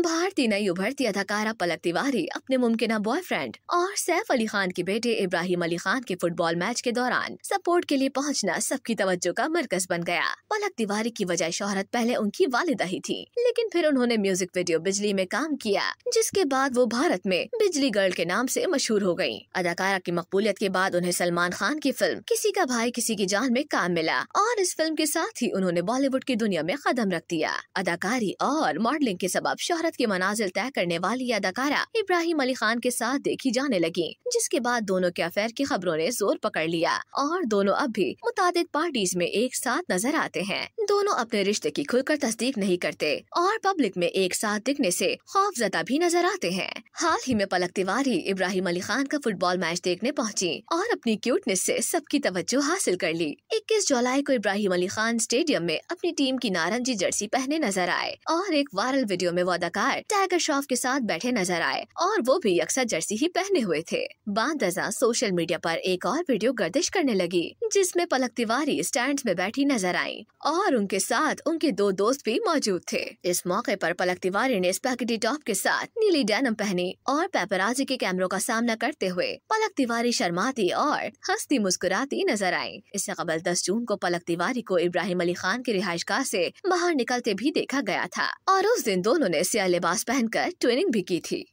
भारतीय नई उभरती अदाकारा पलक तिवारी अपने मुमकिन बॉयफ्रेंड और सैफ अली खान के बेटे इब्राहिम अली खान के फुटबॉल मैच के दौरान सपोर्ट के लिए पहुंचना सबकी तवज्जो का मरकज बन गया पलक तिवारी की वजह शोहरत पहले उनकी वालिदा ही थी लेकिन फिर उन्होंने म्यूजिक वीडियो बिजली में काम किया जिसके बाद वो भारत में बिजली गर्ल के नाम ऐसी मशहूर हो गयी अदाकारा की मकबूलियत के बाद उन्हें सलमान खान की फिल्म किसी का भाई किसी की जान में काम मिला और इस फिल्म के साथ ही उन्होंने बॉलीवुड की दुनिया में कदम रख दिया अदाकारी और मॉडलिंग के सबब शोहर भारत के मनाजिल तय करने वाली अदाकारा इब्राहिम अली खान के साथ देखी जाने लगी जिसके बाद दोनों के अफेयर की खबरों ने जोर पकड़ लिया और दोनों अब भी मुताद पार्टीज में एक साथ नजर आते हैं दोनों अपने रिश्ते की खुलकर तस्दीक नहीं करते और पब्लिक में एक साथ दिखने ऐसी खौफजदा भी नजर आते हैं हाल ही में पलक तिवारी इब्राहिम अली खान का फुटबॉल मैच देखने पहुंची और अपनी क्यूटनेस से सबकी तवज्जो हासिल कर ली 21 जुलाई को इब्राहिम अली खान स्टेडियम में अपनी टीम की नारंगी जर्सी पहने नजर आए और एक वायरल वीडियो में वो अदाकार टाइगर श्रॉफ के साथ बैठे नजर आए और वो भी अक्सर जर्सी ही पहने हुए थे बांदजा सोशल मीडिया आरोप एक और वीडियो गर्दिश करने लगी जिसमे पलक तिवारी स्टैंड में बैठी नजर आई और उनके साथ उनके दो दोस्त भी मौजूद थे इस मौके आरोप पलक तिवारी ने स्पैकेटी टॉप के साथ नीली डैनम पहनी सामने और पेपराजी के कैमरों का सामना करते हुए पलक तिवारी शर्माती और हंसती मुस्कुराती नजर आई इससे कबल दस जून को पलक तिवारी को इब्राहिम अली खान की रिहाइश गाह ऐसी बाहर निकलते भी देखा गया था और उस दिन दोनों ने सिया लिबास पहनकर ट्रेनिंग भी की थी